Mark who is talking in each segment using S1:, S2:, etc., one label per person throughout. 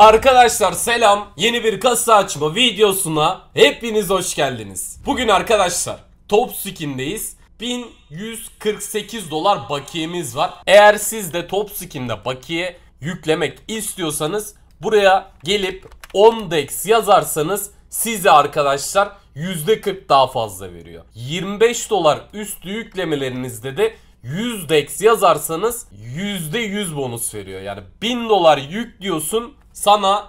S1: Arkadaşlar selam. Yeni bir kasa açma videosuna hepiniz hoş geldiniz. Bugün arkadaşlar Top Skin'deyiz. 1148 dolar bakiyemiz var. Eğer siz de Top Skin'de bakiye yüklemek istiyorsanız buraya gelip Ondex yazarsanız size arkadaşlar %40 daha fazla veriyor. 25 dolar üstü yüklemelerinizde de 100 DEX yazarsanız %100 bonus veriyor. Yani 1000 dolar yüklüyorsun sana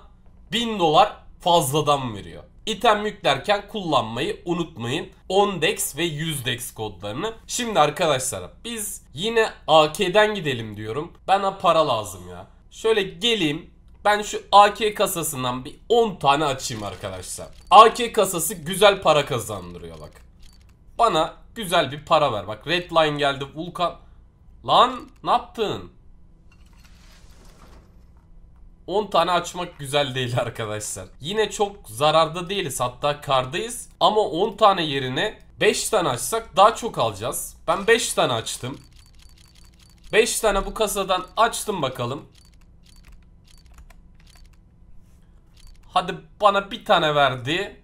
S1: 1000 dolar fazladan veriyor. İtem yüklerken kullanmayı unutmayın. 10 dex ve 100 dex kodlarını. Şimdi arkadaşlar biz yine AK'den gidelim diyorum. Bana para lazım ya. Şöyle geleyim. Ben şu AK kasasından bir 10 tane açayım arkadaşlar. AK kasası güzel para kazandırıyor bak. Bana Güzel bir para ver. Bak Redline geldi. Vulkan. Lan ne yaptın? 10 tane açmak güzel değil arkadaşlar. Yine çok zararda değiliz hatta kardayız. Ama 10 tane yerine 5 tane açsak daha çok alacağız. Ben 5 tane açtım. 5 tane bu kasadan açtım bakalım. Hadi bana bir tane verdi.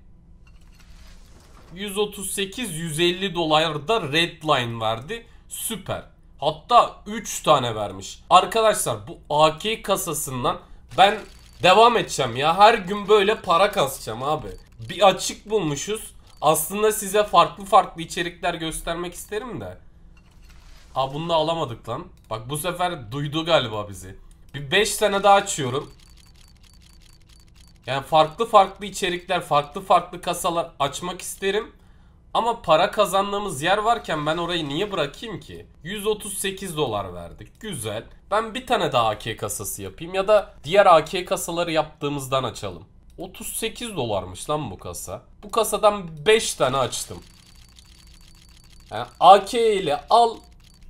S1: 138-150 dolarda line verdi. Süper. Hatta 3 tane vermiş. Arkadaşlar bu AK kasasından ben devam edeceğim ya. Her gün böyle para kasacağım abi. Bir açık bulmuşuz. Aslında size farklı farklı içerikler göstermek isterim de. Aa bunu da alamadık lan. Bak bu sefer duydu galiba bizi. Bir 5 tane daha açıyorum. Yani farklı farklı içerikler, farklı farklı kasalar açmak isterim. Ama para kazandığımız yer varken ben orayı niye bırakayım ki? 138 dolar verdik. Güzel. Ben bir tane daha AK kasası yapayım ya da diğer AK kasaları yaptığımızdan açalım. 38 dolarmış lan bu kasa. Bu kasadan 5 tane açtım. Yani AK ile al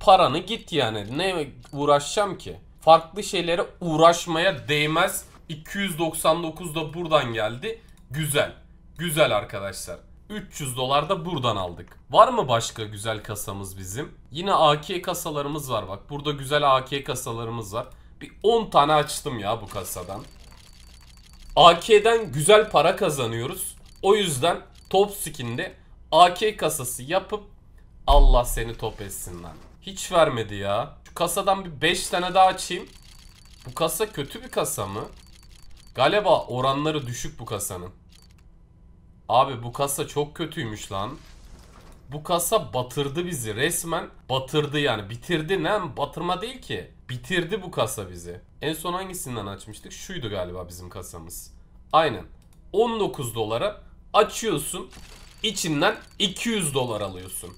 S1: paranı git yani. Ne uğraşacağım ki? Farklı şeylere uğraşmaya değmez. 299 da buradan geldi. Güzel. Güzel arkadaşlar. 300 dolar da buradan aldık. Var mı başka güzel kasamız bizim? Yine AK kasalarımız var bak. Burada güzel AK kasalarımız var. Bir 10 tane açtım ya bu kasadan. AK'den güzel para kazanıyoruz. O yüzden top skinde AK kasası yapıp Allah seni top etsin lan. Hiç vermedi ya. Şu kasadan bir 5 tane daha açayım. Bu kasa kötü bir kasa mı? Galiba oranları düşük bu kasanın. Abi bu kasa çok kötüymüş lan. Bu kasa batırdı bizi resmen. Batırdı yani. Bitirdi ne? Batırma değil ki. Bitirdi bu kasa bizi. En son hangisinden açmıştık? Şuydu galiba bizim kasamız. Aynen. 19 dolara açıyorsun. İçinden 200 dolar alıyorsun.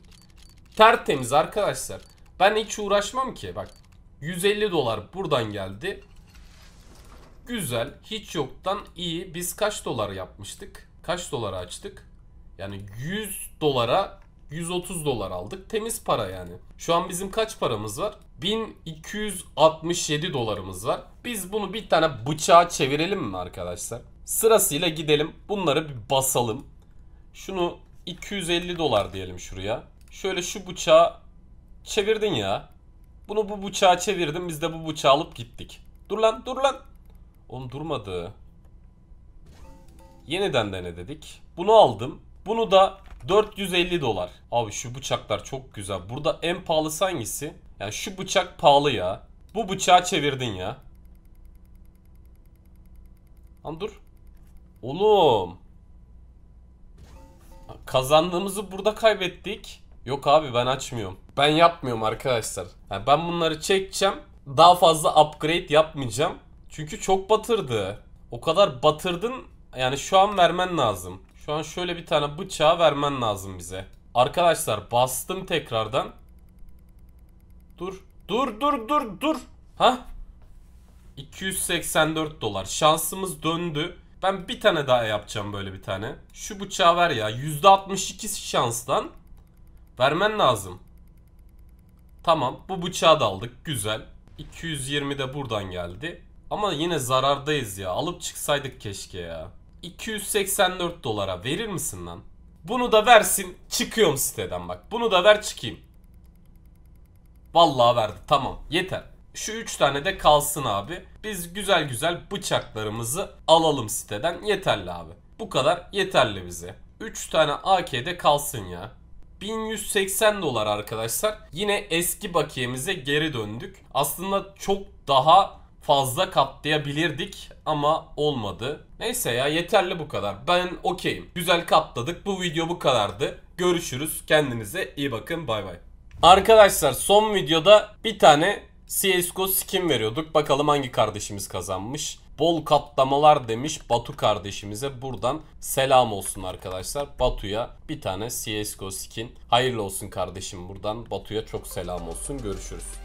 S1: Tertemiz arkadaşlar. Ben hiç uğraşmam ki. Bak 150 dolar buradan geldi. Güzel. Hiç yoktan iyi. Biz kaç dolar yapmıştık? Kaç dolara açtık? Yani 100 dolara 130 dolar aldık. Temiz para yani. Şu an bizim kaç paramız var? 1267 dolarımız var. Biz bunu bir tane bıçağa çevirelim mi arkadaşlar? Sırasıyla gidelim. Bunları bir basalım. Şunu 250 dolar diyelim şuraya. Şöyle şu bıçağı çevirdin ya. Bunu bu bıçağa çevirdim. Biz de bu bıçağı alıp gittik. Dur lan dur lan. Oğlum durmadı. Yeniden dene dedik. Bunu aldım. Bunu da 450 dolar. Abi şu bıçaklar çok güzel. Burada en pahalı hangisi? Yani şu bıçak pahalı ya. Bu bıçağı çevirdin ya. Lan dur. Oğlum. Kazandığımızı burada kaybettik. Yok abi ben açmıyorum. Ben yapmıyorum arkadaşlar. Yani ben bunları çekeceğim. Daha fazla upgrade yapmayacağım. Çünkü çok batırdı. O kadar batırdın yani şu an vermen lazım. Şu an şöyle bir tane bıçağı vermen lazım bize. Arkadaşlar bastım tekrardan. Dur. Dur dur dur dur. Ha? 284 dolar. Şansımız döndü. Ben bir tane daha yapacağım böyle bir tane. Şu bıçağı ver ya. %62 şanstan vermen lazım. Tamam bu bıçağı da aldık. Güzel. 220 de buradan geldi. Ama yine zarardayız ya. Alıp çıksaydık keşke ya. 284 dolara verir misin lan? Bunu da versin çıkıyorum siteden bak. Bunu da ver çıkayım. Vallahi verdi tamam yeter. Şu 3 tane de kalsın abi. Biz güzel güzel bıçaklarımızı alalım siteden yeterli abi. Bu kadar yeterli bize. 3 tane AK'de kalsın ya. 1180 dolar arkadaşlar. Yine eski bakiyemize geri döndük. Aslında çok daha fazla katlayabilirdik ama olmadı. Neyse ya yeterli bu kadar. Ben okeyim. Güzel katladık. Bu video bu kadardı. Görüşürüz. Kendinize iyi bakın. Bay bay. Arkadaşlar son videoda bir tane CSGO skin veriyorduk. Bakalım hangi kardeşimiz kazanmış. Bol katlamalar demiş Batu kardeşimize. Buradan selam olsun arkadaşlar. Batu'ya bir tane CSGO skin. Hayırlı olsun kardeşim buradan. Batu'ya çok selam olsun. Görüşürüz.